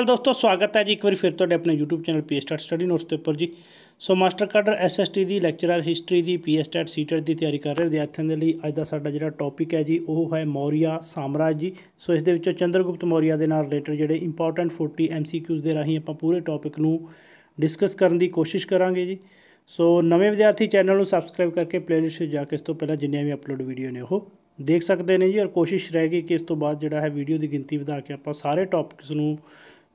ਹਲ ਦੋਸਤੋ ਸਵਾਗਤ ਹੈ ਜੀ ਇੱਕ ਵਾਰੀ ਫਿਰ ਤੁਹਾਡੇ ਆਪਣੇ YouTube channel P start study notes ਦੇ ਉੱਪਰ ਜੀ ਸੋ ਮਾਸਟਰ ਕਾਡਰ ਐਸਐਸਟੀ ਦੀ ਲੈਕਚਰਰ ਹਿਸਟਰੀ ਦੀ ਪੀ ਸਟਾਰਟ ਸੀਟਰ ਦੀ ਤਿਆਰੀ ਕਰ ਰਹੇ ਵਿਦਿਆਰਥੀਆਂ ਦੇ ਲਈ ਅੱਜ ਦਾ ਸਾਡਾ ਜਿਹੜਾ ਟੌਪਿਕ ਹੈ ਜੀ ਉਹ ਹੈ ਮੌਰੀਆ ਸਾਮਰਾਜ ਜੀ ਸੋ ਇਸ ਦੇ ਵਿੱਚੋਂ ਚੰਦਰਗੁਪਤ ਮੌਰੀਆ ਦੇ ਨਾਲ ਰਿਲੇਟਡ ਜਿਹੜੇ ਇੰਪੋਰਟੈਂਟ 40 ਐਮਸੀਕਿਊਜ਼ ਦੇ ਰਾਹੀਂ ਆਪਾਂ ਪੂਰੇ ਟੌਪਿਕ ਨੂੰ ਡਿਸਕਸ ਕਰਨ ਦੀ ਕੋਸ਼ਿਸ਼ ਕਰਾਂਗੇ ਜੀ ਸੋ ਨਵੇਂ ਵਿਦਿਆਰਥੀ ਚੈਨਲ ਨੂੰ ਸਬਸਕ੍ਰਾਈਬ ਕਰਕੇ ਪਲੇਲਿਸਟ ਜਾ ਕੇ ਇਸ ਤੋਂ ਪਹਿਲਾਂ ਜਿੰਨੀਆਂ ਵੀ ਅਪਲੋਡ ਵੀਡੀਓ ਨੇ ਉਹ ਦੇਖ ਸਕਦੇ ਨੇ ਜੀ ਔਰ ਕੋਸ਼ਿਸ਼ ਰਹੇਗੀ ਕਿ ਇਸ ਤੋਂ ਬਾਅਦ ਜਿਹੜਾ ਹੈ ਵੀਡੀਓ ਦੀ ਗਿਣਤੀ ਵਧਾ ਕੇ ਆਪਾਂ ਸਾਰੇ ਟੌਪਿਕਸ ਨੂੰ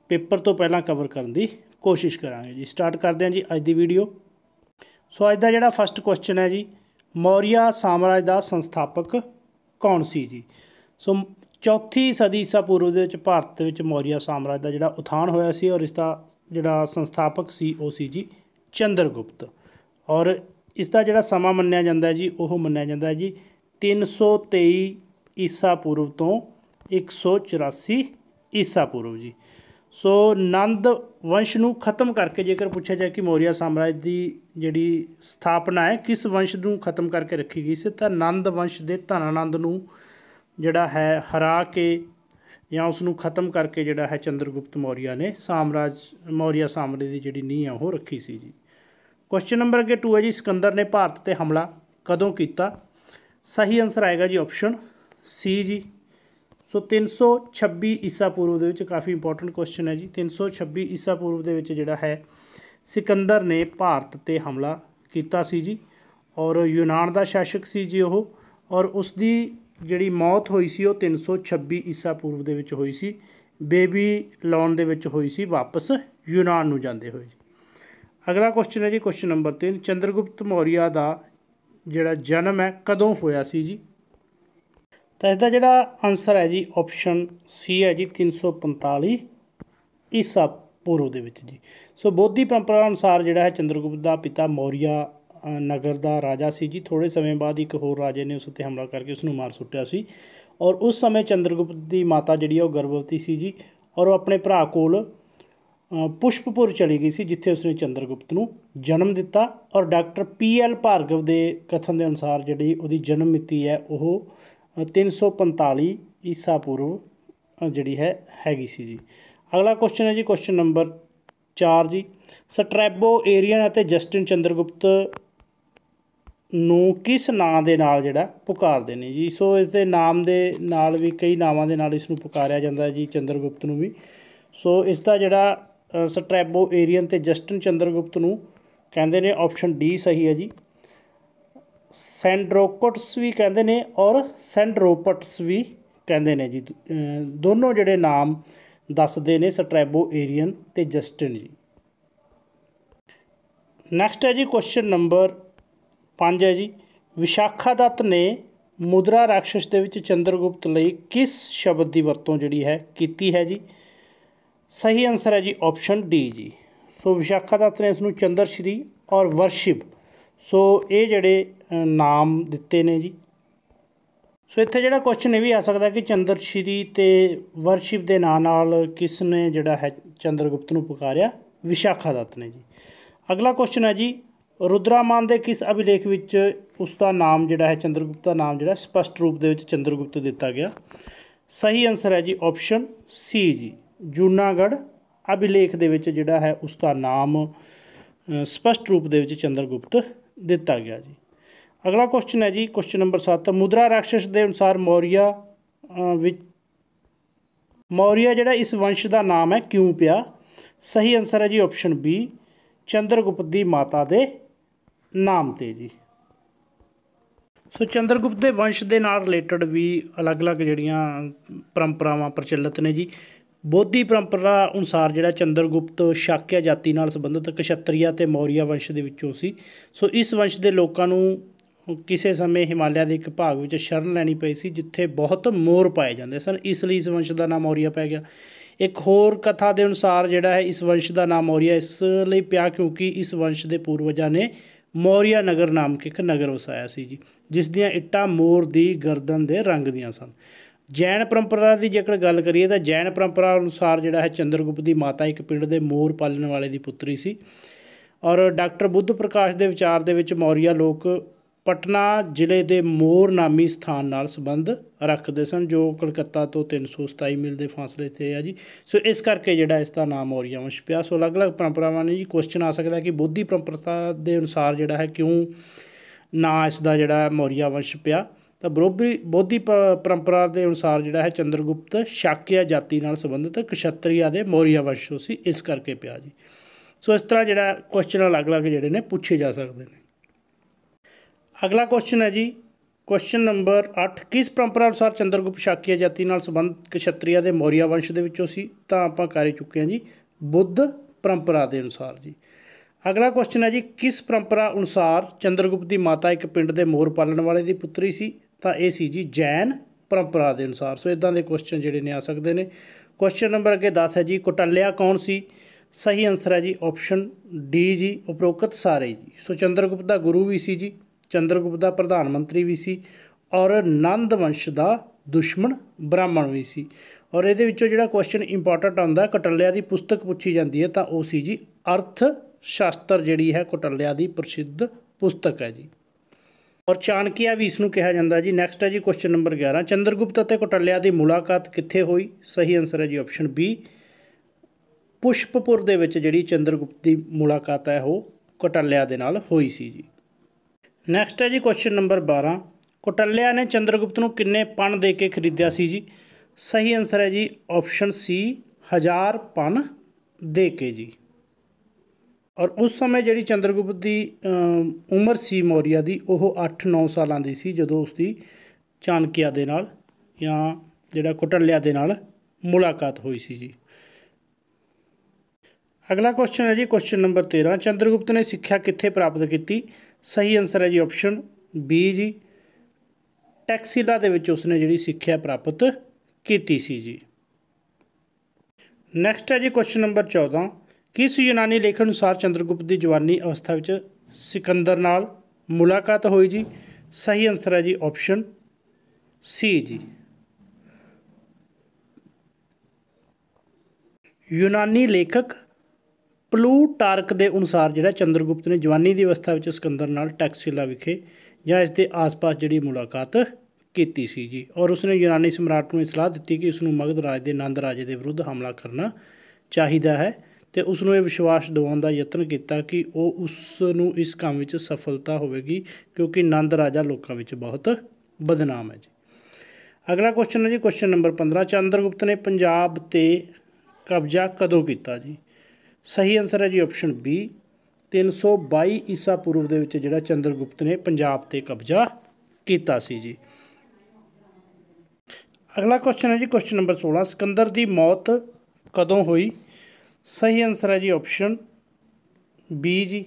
ਪੇਪਰ ਤੋਂ ਪਹਿਲਾਂ ਕਵਰ ਕਰਨ ਦੀ ਕੋਸ਼ਿਸ਼ ਕਰਾਂਗੇ ਜੀ ਸਟਾਰਟ ਕਰਦੇ ਹਾਂ ਜੀ ਅੱਜ ਦੀ ਵੀਡੀਓ ਸੋ ਅੱਜ ਦਾ ਜਿਹੜਾ ਫਸਟ ਕੁਐਸਚਨ ਹੈ ਜੀ ਮੌਰੀਆ ਸਾਮਰਾਜ ਦਾ ਸੰਸਥਾਪਕ ਕੌਣ ਸੀ ਜੀ ਸੋ ਚੌਥੀ ਸਦੀ ਈਸਾ ਪੂਰਵ ਦੇ ਵਿੱਚ ਭਾਰਤ ਵਿੱਚ ਮੌਰੀਆ ਸਾਮਰਾਜ ਦਾ ਜਿਹੜਾ ਉਥਾਨ ਹੋਇਆ ਸੀ ਔਰ ਇਸ ਦਾ ਜਿਹੜਾ ਸੰਸਥਾਪਕ ਸੀ ਉਹ ਸੀ ਜੀ ਚੰਦਰਗੁਪਤ ਔਰ ਇਸ ਦਾ ਜਿਹੜਾ ਸਮਾਂ ਮੰਨਿਆ ਜਾਂਦਾ ਹੈ ਜੀ ਉਹ ਮੰਨਿਆ ਜਾਂਦਾ ਹੈ ਜੀ 323 ਈਸਾ ਪੂਰਵ ਤੋਂ 184 ਈਸਾ ਪੂਰਵ ਜੀ ਸੋ ਨੰਦ ਵੰਸ਼ ਨੂੰ ਖਤਮ ਕਰਕੇ ਜੇਕਰ ਪੁੱਛਿਆ ਜਾਏ ਕਿ ਮੌਰੀਆ ਸਾਮਰਾਜ ਦੀ ਜਿਹੜੀ ਸਥਾਪਨਾ ਹੈ ਕਿਸ ਵੰਸ਼ ਨੂੰ ਖਤਮ ਕਰਕੇ ਰੱਖੀ ਗਈ ਸੀ ਤਾਂ ਨੰਦ ਵੰਸ਼ ਦੇ ਧਨਾਨੰਦ ਨੂੰ ਜਿਹੜਾ ਹੈ ਹਰਾ ਕੇ ਜਾਂ ਉਸ ਨੂੰ ਖਤਮ ਕਰਕੇ ਜਿਹੜਾ ਹੈ ਚੰਦਰਗੁਪਤ ਮੌਰੀਆ ਨੇ ਸਾਮਰਾਜ ਮੌਰੀਆ ਸਾਮਰਾਜ ਦੀ ਜਿਹੜੀ ਨੀਂਹ ਆ ਉਹ ਰੱਖੀ ਸੀ ਜੀ ਕੁਐਸਚਨ ਨੰਬਰ ਅਗੇ 2 ਹੈ ਜੀ ਸਿਕੰਦਰ ਨੇ ਭਾਰਤ ਤੇ ਹਮਲਾ ਕਦੋਂ ਕੀਤਾ ਸਹੀ ਆਨਸਰ ਆਏਗਾ ਜੀ ਆਪਸ਼ਨ ਸੀ ਜੀ ਸੋ 326 ਈਸਾ ਪੂਰਵ ਦੇ ਵਿੱਚ ਕਾਫੀ ਇੰਪੋਰਟੈਂਟ ਕੁਐਸਚਨ ਹੈ ਜੀ 326 ਈਸਾ ਪੂਰਵ ਦੇ ਵਿੱਚ ਜਿਹੜਾ ਹੈ ਸਿਕੰਦਰ ਨੇ ਭਾਰਤ ਤੇ ਹਮਲਾ ਕੀਤਾ ਸੀ ਜੀ ਔਰ ਯੂਨਾਨ ਦਾ ਸ਼ਾਸਕ ਸੀ ਜੀ ਉਹ ਔਰ ਉਸ ਦੀ ਜਿਹੜੀ ਮੌਤ ਹੋਈ ਸੀ ਉਹ 326 ਈਸਾ ਪੂਰਵ ਦੇ ਵਿੱਚ ਹੋਈ ਸੀ ਬੇਬੀ ਲੌਨ ਦੇ ਵਿੱਚ ਹੋਈ ਸੀ ਵਾਪਸ ਯੂਨਾਨ ਨੂੰ ਜਾਂਦੇ ਹੋਏ ਜੀ ਅਗਲਾ ਕੁਐਸਚਨ ਹੈ ਜੀ ਕੁਐਸਚਨ ਨੰਬਰ 3 ਚੰਦਰਗੁਪਤ ਮੌਰੀਆ ਦਾ ਜਿਹੜਾ ਜਨਮ ਹੈ ਕਦੋਂ ਹੋਇਆ ਸੀ ਜੀ ਤਾਂ ਇਸ ਦਾ ਜਿਹੜਾ ਆਨਸਰ ਹੈ ਜੀ ਆਪਸ਼ਨ ਸੀ ਹੈ ਜੀ 345 ਈਸਾ ਪੂਰਵ ਦੇ ਵਿੱਚ ਜੀ ਸੋ ਬੋਧੀ ਪਰੰਪਰਾ ਅਨੁਸਾਰ ਜਿਹੜਾ ਹੈ ਚੰਦਰਗੁਪਤ ਦਾ ਪਿਤਾ ਮੌਰੀਆ ਨਗਰ ਦਾ ਰਾਜਾ ਸੀ ਜੀ ਥੋੜੇ ਸਮੇਂ ਬਾਅਦ ਇੱਕ ਹੋਰ ਰਾਜੇ ਨੇ ਉਸ ਉੱਤੇ ਹਮਲਾ ਕਰਕੇ ਉਸ ਨੂੰ ਮਾਰ ਸੁੱਟਿਆ ਸੀ ਔਰ ਉਸ ਸਮੇਂ ਚੰਦਰਗੁਪਤ ਦੀ ਮਾਤਾ ਜਿਹੜੀ ਉਹ ਗਰਭਵਤੀ ਸੀ ਜੀ ਔਰ ਉਹ ਆਪਣੇ ਭਰਾ ਕੋਲ ਪੁਸ਼ਪਪੁਰ ਚਲੀ ਗਈ ਸੀ ਜਿੱਥੇ ਉਸਨੇ ਚੰਦਰਗੁਪਤ ਨੂੰ ਜਨਮ ਦਿੱਤਾ ਔਰ ਡਾਕਟਰ ਪੀ ਐਲ ਭਾਰਗਵ ਦੇ ਕਥਨ ਦੇ ਅਨੁਸਾਰ ਜਿਹੜੀ ਉਹਦੀ ਜਨਮ ਮਿਤੀ ਹੈ ਉਹ 345 ਈਸਾ ਪੂਰਵ ਜਿਹੜੀ ਹੈ ਹੈਗੀ ਸੀ ਜੀ ਅਗਲਾ ਕੁਐਸਚਨ ਹੈ ਜੀ ਕੁਐਸਚਨ ਨੰਬਰ 4 ਜੀ ਸਟ੍ਰੈਬੋ ਏਰੀਅਨ ਅਤੇ ਜਸਟਿਨ ਚੰਦਰਗੁਪਤ ਨੂੰ ਕਿਸ ਨਾਂ ਦੇ ਨਾਲ ਜਿਹੜਾ ਪੁਕਾਰਦੇ ਨੇ ਜੀ ਸੋ ਇਸ ਦੇ ਨਾਮ ਦੇ ਨਾਲ ਵੀ ਕਈ ਨਾਵਾਂ ਦੇ ਨਾਲ ਇਸ ਨੂੰ ਪੁਕਾਰਿਆ ਜਾਂਦਾ ਜੀ ਚੰਦਰਗੁਪਤ ਨੂੰ ਵੀ ਸੋ ਇਸ ਦਾ ਜਿਹੜਾ ਸਟ੍ਰੈਬੋ ਏਰੀਅਨ ਤੇ ਜਸਟਿਨ ਚੰਦਰਗੁਪਤ ਨੂੰ ਕਹਿੰਦੇ ਨੇ ਆਪਸ਼ਨ ਡੀ ਸਹੀ ਹੈ ਜੀ ਸੈਂਡਰੋਕਟਸ ਵੀ ਕਹਿੰਦੇ ਨੇ ਔਰ ਸੈਂਡਰੋਪਟਸ ਵੀ ਕਹਿੰਦੇ ਨੇ ਜੀ ਦੋਨੋਂ ਜਿਹੜੇ ਨਾਮ ਦੱਸਦੇ ਨੇ ਸਟ੍ਰੈਬੋ ਏਰੀਅਨ ਤੇ ਜਸਟਿਨ ਜੀ ਨੈਕਸਟ ਹੈ ਜੀ ਕੁਐਸਚਨ ਨੰਬਰ 5 ਹੈ ਜੀ ਵਿਸ਼ਾਖਾ ਦੱਤ ਨੇ ਮੁਦਰਾ ਰਾਖਸ਼ ਦੇ ਵਿੱਚ ਚੰਦਰਗੁਪਤ ਲਈ ਕਿਸ ਸ਼ਬਦ ਦੀ ਵਰਤੋਂ ਜਿਹੜੀ ਹੈ ਕੀਤੀ ਹੈ ਜੀ ਸਹੀ ਆਨਸਰ ਹੈ ਜੀ ਆਪਸ਼ਨ ਡੀ ਜੀ ਸੋ ਵਿਸ਼ਾਖਾ ਦੱਤ ਨੇ ਇਸ ਨੂੰ ਚੰਦਰਸ਼੍ਰੀ ਔਰ ਵਰਸ਼ਿਪ ਸੋ ਇਹ ਜਿਹੜੇ ਨਾਮ ਦਿੱਤੇ ਨੇ ਜੀ ਸੋ ਇੱਥੇ ਜਿਹੜਾ ਕੁਐਸਚਨ ਇਹ ਵੀ ਆ ਸਕਦਾ ਕਿ ਚੰਦਰ ਸ਼੍ਰੀ ਤੇ ਵਰਸ਼ਿਪ ਦੇ ਨਾਂ ਨਾਲ ਕਿਸ ਨੇ ਜਿਹੜਾ ਹੈ ਚੰਦਰਗੁਪਤ ਨੂੰ ਪੁਕਾਰਿਆ ਵਿਸ਼ਾਖਾ ਨੇ ਜੀ ਅਗਲਾ ਕੁਐਸਚਨ ਹੈ ਜੀ ਰੁਦਰਾਮਾਨ ਦੇ ਕਿਸ ਅਭਿਲੇਖ ਵਿੱਚ ਉਸ ਦਾ ਨਾਮ ਜਿਹੜਾ ਹੈ ਚੰਦਰਗੁਪਤ ਦਾ ਨਾਮ ਜਿਹੜਾ ਸਪਸ਼ਟ ਰੂਪ ਦੇ ਵਿੱਚ ਚੰਦਰਗੁਪਤ ਦਿੱਤਾ ਗਿਆ ਸਹੀ ਆਨਸਰ ਹੈ ਜੀ ਆਪਸ਼ਨ ਸੀ ਜੀ ਜੂਨਾਗੜ ਅਭਿਲੇਖ ਦੇ ਵਿੱਚ ਜਿਹੜਾ ਹੈ ਉਸ ਦਾ ਨਾਮ ਸਪਸ਼ਟ ਰੂਪ ਦੇ ਵਿੱਚ ਚੰਦਰਗੁਪਤ ਦਿੱਤਾ ਗਿਆ ਜੀ ਅਗਲਾ ਕੁਐਸਚਨ ਹੈ ਜੀ ਕੁਐਸਚਨ ਨੰਬਰ 7 ਮੁਦਰਾ ਰਾਖਸ਼ਸ ਦੇ ਅਨੁਸਾਰ ਮੌਰੀਆ ਵਿੱਚ ਮੌਰੀਆ ਜਿਹੜਾ ਇਸ ਵੰਸ਼ ਦਾ ਨਾਮ ਹੈ ਕਿਉਂ ਪਿਆ ਸਹੀ ਆਨਸਰ ਹੈ ਜੀ ਆਪਸ਼ਨ ਬੀ ਚੰਦਰਗੁਪਤ ਦੀ ਮਾਤਾ ਦੇ ਨਾਮ ਤੇ ਜੀ ਸੋ ਚੰਦਰਗੁਪਤ ਦੇ ਵੰਸ਼ ਦੇ ਨਾਲ ਰਿਲੇਟਡ ਵੀ ਅਲੱਗ-ਅਲੱਗ ਜਿਹੜੀਆਂ ਪਰੰਪਰਾਵਾਂ ਪ੍ਰਚਲਿਤ ਨੇ ਜੀ ਬੋਧੀ ਪਰੰਪਰਾ ਅਨੁਸਾਰ ਜਿਹੜਾ ਚੰਦਰਗੁਪਤ ਸ਼ਾਕਿਆ ਜਾਤੀ ਨਾਲ ਸੰਬੰਧਿਤ ਕਸ਼ਤਰੀਆ ਤੇ ਮੌਰੀਆ ਵੰਸ਼ ਦੇ ਵਿੱਚੋਂ ਸੀ ਸੋ ਇਸ ਵੰਸ਼ ਦੇ ਲੋਕਾਂ ਨੂੰ ਕਿਸੇ ਸਮੇਂ ਹਿਮਾਲਿਆ ਦੇ ਇੱਕ ਭਾਗ ਵਿੱਚ ਸ਼ਰਨ ਲੈਣੀ ਪਈ ਸੀ ਜਿੱਥੇ ਬਹੁਤ ਮੋਰ ਪਾਏ ਜਾਂਦੇ ਸਨ ਇਸ ਲਈ ਇਸ ਵੰਸ਼ ਦਾ ਨਾਮ ਮੌਰੀਆ ਪੈ ਗਿਆ ਇੱਕ ਹੋਰ ਕਥਾ ਦੇ ਅਨੁਸਾਰ ਜਿਹੜਾ ਹੈ ਇਸ ਵੰਸ਼ ਦਾ ਨਾਮ ਮੌਰੀਆ ਇਸ ਲਈ ਪਿਆ ਕਿਉਂਕਿ ਇਸ ਵੰਸ਼ ਦੇ ਪੂਰਵਜਾਂ ਨੇ ਮੌਰੀਆ ਨਗਰ ਨਾਮ ਇੱਕ ਨਗਰ ਵਸਾਇਆ ਸੀ ਜੀ ਜਿਸ ਦੀਆਂ ਇੱਟਾਂ ਮੋਰ ਦੀ ਗਰਦਨ ਦੇ ਰੰਗ ਦੀਆਂ ਸਨ ਜੈਨ ਪਰੰਪਰਾ ਦੀ ਜੇਕਰ ਗੱਲ ਕਰੀਏ ਤਾਂ ਜੈਨ ਪਰੰਪਰਾ ਅਨੁਸਾਰ ਜਿਹੜਾ ਹੈ ਚੰਦਰਗੁਪਤ ਦੀ ਮਾਤਾ ਇੱਕ ਪਿੰਡ ਦੇ ਮੋਰ ਪਾਲਣ ਵਾਲੇ ਦੀ ਪੁੱਤਰੀ ਸੀ ਔਰ ਡਾਕਟਰ ਬੁੱਧ ਪ੍ਰਕਾਸ਼ ਦੇ ਵਿਚਾਰ ਦੇ ਵਿੱਚ ਮੌਰੀਆ ਲੋਕ ਪਟਨਾ ਜ਼ਿਲ੍ਹੇ ਦੇ ਮੋਰ ਨਾਮੀ ਸਥਾਨ ਨਾਲ ਸੰਬੰਧ ਰੱਖਦੇ ਸਨ ਜੋ ਕਲਕੱਤਾ ਤੋਂ 327 ਮੀਲ ਦੇ ਫਾਸਲੇ ਤੇ ਆ ਜੀ ਸੋ ਇਸ ਕਰਕੇ ਜਿਹੜਾ ਇਸ ਦਾ ਨਾਮ ਮੌਰੀਆ ਵੰਸ਼ ਪਿਆ ਸੋ ਅਲੱਗ-ਅਲੱਗ ਪਰੰਪਰਾਵਾਂ ਨੇ ਜੀ ਕੁਐਸਚਨ ਆ ਸਕਦਾ ਕਿ ਬੋਧੀ ਪਰੰਪਰਾ ਦੇ ਅਨੁਸਾਰ ਜਿਹੜਾ ਹੈ ਕਿਉਂ ਨਾਂ ਇਸ ਦਾ ਜਿਹੜਾ ਮੌਰੀਆ ਵੰਸ਼ ਪਿਆ ਤਾਂ ਬਰੋਬਰੀ ਬੋਧੀ ਪਰੰਪਰਾ ਦੇ ਅਨੁਸਾਰ ਜਿਹੜਾ ਹੈ ਚੰਦਰਗੁਪਤ ਸ਼ਾਕਿਆ ਜਾਤੀ ਨਾਲ ਸੰਬੰਧਿਤ ਕਸ਼ਤਰੀਆ ਦੇ ਮੌਰੀਆ ਵੰਸ਼ੋ ਸੀ ਇਸ ਕਰਕੇ ਪਿਆ ਜੀ ਸੋ ਇਸ ਤਰ੍ਹਾਂ ਜਿਹੜਾ ਕੁਐਸਚਨ ਅਲੱਗ-ਅਲੱਗ ਜਿਹੜੇ ਨੇ ਪੁੱਛੇ ਜਾ ਸਕਦੇ ਨੇ ਅਗਲਾ ਕੁਐਸਚਨ ਹੈ ਜੀ ਕੁਐਸਚਨ ਨੰਬਰ 8 ਕਿਸ ਪਰੰਪਰਾ ਅਨੁਸਾਰ ਚੰਦਰਗੁਪਤ ਸ਼ਾਕਿਆ ਜਾਤੀ ਨਾਲ ਸੰਬੰਧਿਤ ਕਸ਼ਤਰੀਆ ਦੇ ਮੌਰੀਆ ਵੰਸ਼ ਦੇ ਵਿੱਚੋਂ ਸੀ ਤਾਂ ਆਪਾਂ ਕਰ ਹੀ ਚੁੱਕੇ ਹਾਂ ਜੀ ਬੁੱਧ ਪਰੰਪਰਾ ਦੇ ਅਨੁਸਾਰ ਜੀ ਅਗਲਾ ਕੁਐਸਚਨ ਹੈ ਜੀ ਕਿਸ ਪਰੰਪਰਾ ਅਨੁਸਾਰ ਚੰਦਰਗੁਪਤ ਦੀ ਮਾਤਾ ਇੱਕ ਪਿੰਡ ਦੇ ਮੋਰ ਪਾਲਣ ਵਾਲੇ ਦੀ ਪੁੱਤਰੀ ਸੀ ਤਾਂ ਇਹ ਸੀ ਜੀ ਜੈਨ ਪਰੰਪਰਾ ਦੇ ਅਨੁਸਾਰ ਸੋ ਇਦਾਂ ਦੇ ਕੁਐਸਚਨ ਜਿਹੜੇ ਨੇ ਆ ਸਕਦੇ ਨੇ ਕੁਐਸਚਨ ਨੰਬਰ ਅੱਗੇ 10 ਹੈ ਜੀ ਕੋਟਲਿਆ ਕੌਣ ਸੀ ਸਹੀ ਆਨਸਰ ਹੈ ਜੀ ਆਪਸ਼ਨ ਡੀ ਜੀ ਉਪਰੋਕਤ ਸਾਰੇ ਜੀ ਸੋ ਚੰਦਰਗੁਪਤ ਦਾ ਗੁਰੂ ਵੀ ਸੀ ਜੀ ਚੰਦਰਗੁਪਤ ਦਾ ਪ੍ਰਧਾਨ ਮੰਤਰੀ ਵੀ ਸੀ ਔਰ ਨੰਦ ਵੰਸ਼ ਦਾ ਦੁਸ਼ਮਣ ਬ੍ਰਾਹਮਣ ਵੀ ਸੀ ਔਰ ਇਹਦੇ ਵਿੱਚੋਂ ਜਿਹੜਾ ਕੁਐਸਚਨ ਇੰਪੋਰਟੈਂਟ ਆਉਂਦਾ ਕਟਲਿਆ ਦੀ ਪੁਸਤਕ ਪੁੱਛੀ ਜਾਂਦੀ ਹੈ ਤਾਂ ਉਹ ਸੀ ਜੀ ਅਰਥ ਸ਼ਾਸਤਰ ਜਿਹੜੀ ਹੈ ਕਟਲਿਆ ਦੀ ਪ੍ਰਸਿੱਧ ਪੁਸਤਕ ਹੈ ਜੀ ਔਰ ਚਾਣਕਿਆ ਵੀ ਇਸ ਨੂੰ ਕਿਹਾ ਜਾਂਦਾ ਜੀ ਨੈਕਸਟ ਹੈ ਜੀ ਕੁਐਸਚਨ ਨੰਬਰ 11 ਚੰਦਰਗੁਪਤ ਅਤੇ ਕੋਟਲਿਆ ਦੀ ਮੁਲਾਕਾਤ ਕਿੱਥੇ ਹੋਈ ਸਹੀ ਆਨਸਰ ਹੈ ਜੀ ਆਪਸ਼ਨ ਬੀ ਪੁਸ਼ਪਪੁਰ ਦੇ ਵਿੱਚ ਜਿਹੜੀ ਚੰਦਰਗੁਪਤ ਦੀ ਮੁਲਾਕਾਤ ਹੈ ਉਹ ਕੋਟਲਿਆ ਦੇ ਨਾਲ ਹੋਈ ਸੀ ਜੀ ਨੈਕਸਟ ਹੈ ਜੀ ਕੁਐਸਚਨ ਨੰਬਰ 12 ਕੋਟਲਿਆ ਨੇ ਚੰਦਰਗੁਪਤ ਨੂੰ ਕਿੰਨੇ ਪਣ ਦੇ ਕੇ ਖਰੀਦਿਆ ਸੀ ਜੀ ਸਹੀ ਆਨਸਰ ਹੈ ਜੀ ਆਪਸ਼ਨ ਸੀ 1000 ਪਣ ਦੇ ਕੇ ਜੀ ਔਰ ਉਸ ਸਮੇਂ ਜਿਹੜੀ ਚੰਦਰਗੁਪਤ ਦੀ ਉਮਰ ਸੀ ਮੌਰੀਆ ਦੀ ਉਹ 8-9 ਸਾਲਾਂ ਦੀ ਸੀ ਜਦੋਂ ਉਸ ਦੀ ਚਾਨਕਿਆ ਦੇ ਨਾਲ ਜਾਂ ਜਿਹੜਾ ਕੁਟਲਿਆ ਦੇ ਨਾਲ ਮੁਲਾਕਾਤ ਹੋਈ ਸੀ ਜੀ ਅਗਲਾ ਕੁਐਸਚਨ ਹੈ ਜੀ ਕੁਐਸਚਨ ਨੰਬਰ 13 ਚੰਦਰਗੁਪਤ ਨੇ ਸਿੱਖਿਆ ਕਿੱਥੇ ਪ੍ਰਾਪਤ ਕੀਤੀ ਸਹੀ ਆਨਸਰ ਹੈ ਜੀ ਆਪਸ਼ਨ ਬੀ ਜੀ ਟੈਕਸੀਲਾ ਦੇ ਵਿੱਚ ਉਸਨੇ ਜਿਹੜੀ ਸਿੱਖਿਆ ਪ੍ਰਾਪਤ ਕੀਤੀ ਸੀ ਜੀ ਨੈਕਸਟ ਹੈ ਜੀ ਕੁਐਸਚਨ ਨੰਬਰ 14 ਕਿਸ ਯੂਨਾਨੀ ਲੇਖ ਅਨੁਸਾਰ ਚੰਦਰਗੁਪਤ ਦੀ ਜਵਾਨੀ ਅਵਸਥਾ ਵਿੱਚ ਸਿਕੰਦਰ ਨਾਲ ਮੁਲਾਕਾਤ ਹੋਈ ਜੀ ਸਹੀ ਆਨਸਰ ਹੈ ਜੀ ਆਪਸ਼ਨ ਸੀ ਜੀ ਯੂਨਾਨੀ ਲੇਖਕ ਪਲੂਟਾਰਕ ਦੇ ਅਨੁਸਾਰ ਜਿਹੜਾ ਚੰਦਰਗੁਪਤ ਨੇ ਜਵਾਨੀ ਦੀ ਅਵਸਥਾ ਵਿੱਚ ਸਿਕੰਦਰ ਨਾਲ ਟੈਕਸਿਲਾ ਵਿਖੇ ਜਾਂ ਇਸ ਦੇ ਆਸ-ਪਾਸ ਜਿਹੜੀ ਮੁਲਾਕਾਤ ਕੀਤੀ ਸੀ ਜੀ ਔਰ ਉਸਨੇ ਯੂਨਾਨੀ ਸਮਰਾਟ ਨੂੰ ਇਸਲਾਹ ਦਿੱਤੀ ਕਿ ਉਸ ਨੂੰ ਮਗਧ ਰਾਜ ਦੇ ਨੰਦ ਰਾਜੇ ਦੇ ਵਿਰੁੱਧ ਹਮਲਾ ਕਰਨਾ ਚਾਹੀਦਾ ਹੈ ਤੇ ਉਸ ਨੂੰ ਇਹ ਵਿਸ਼ਵਾਸ ਦਿਵਾਉਣ ਦਾ ਯਤਨ ਕੀਤਾ ਕਿ ਉਹ ਉਸ ਨੂੰ ਇਸ ਕੰਮ ਵਿੱਚ ਸਫਲਤਾ ਹੋਵੇਗੀ ਕਿਉਂਕਿ ਨੰਦ ਰਾਜਾ ਲੋਕਾਂ ਵਿੱਚ ਬਹੁਤ ਬਦਨਾਮ ਹੈ ਜੀ ਅਗਲਾ ਕੁਐਸਚਨ ਹੈ ਜੀ ਕੁਐਸਚਨ ਨੰਬਰ 15 ਚੰਦਰਗੁਪਤ ਨੇ ਪੰਜਾਬ ਤੇ ਕਬਜ਼ਾ ਕਦੋਂ ਕੀਤਾ ਜੀ ਸਹੀ ਆਨਸਰ ਹੈ ਜੀ ਆਪਸ਼ਨ ਬੀ 322 ਈਸਾ ਪੂਰਵ ਦੇ ਵਿੱਚ ਜਿਹੜਾ ਚੰਦਰਗੁਪਤ ਨੇ ਪੰਜਾਬ ਤੇ ਕਬਜ਼ਾ ਕੀਤਾ ਸੀ ਜੀ ਅਗਲਾ ਕੁਐਸਚਨ ਹੈ ਜੀ ਕੁਐਸਚਨ ਨੰਬਰ 16 ਸਿਕੰਦਰ ਦੀ ਮੌਤ ਕਦੋਂ ਹੋਈ ਸਹੀ ਆਨਸਰ ਹੈ ਜੀ ਆਪਸ਼ਨ ਬੀ ਜੀ